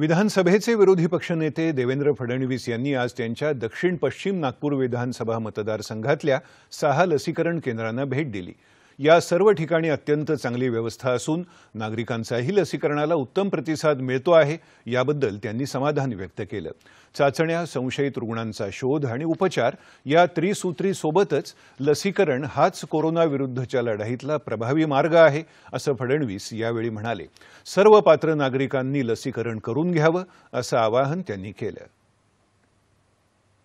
विधानसभेचे विरोधी पक्षनेते देवेंद्र फडणवीस यांनी आज त्यांच्या दक्षिण पश्चिम नागपूर विधानसभा मतदारसंघातल्या सहा लसीकरण केंद्रांना भेट दिली या सर्व ठिकाणी अत्यंत चांगली व्यवस्था असून नागरिकांचाही लसीकरणाला उत्तम प्रतिसाद मिळतो आहे याबद्दल त्यांनी समाधान व्यक्त केलं चाचण्या संशयित रुग्णांचा शोध आणि उपचार या त्रिसूत्रीसोबतच लसीकरण हाच कोरोनाविरुद्धच्या लढाईतला प्रभावी मार्ग आहे असं फडणवीस यावेळी म्हणाले सर्व पात्र नागरिकांनी लसीकरण करून घ्यावं असं आवाहन त्यांनी केलं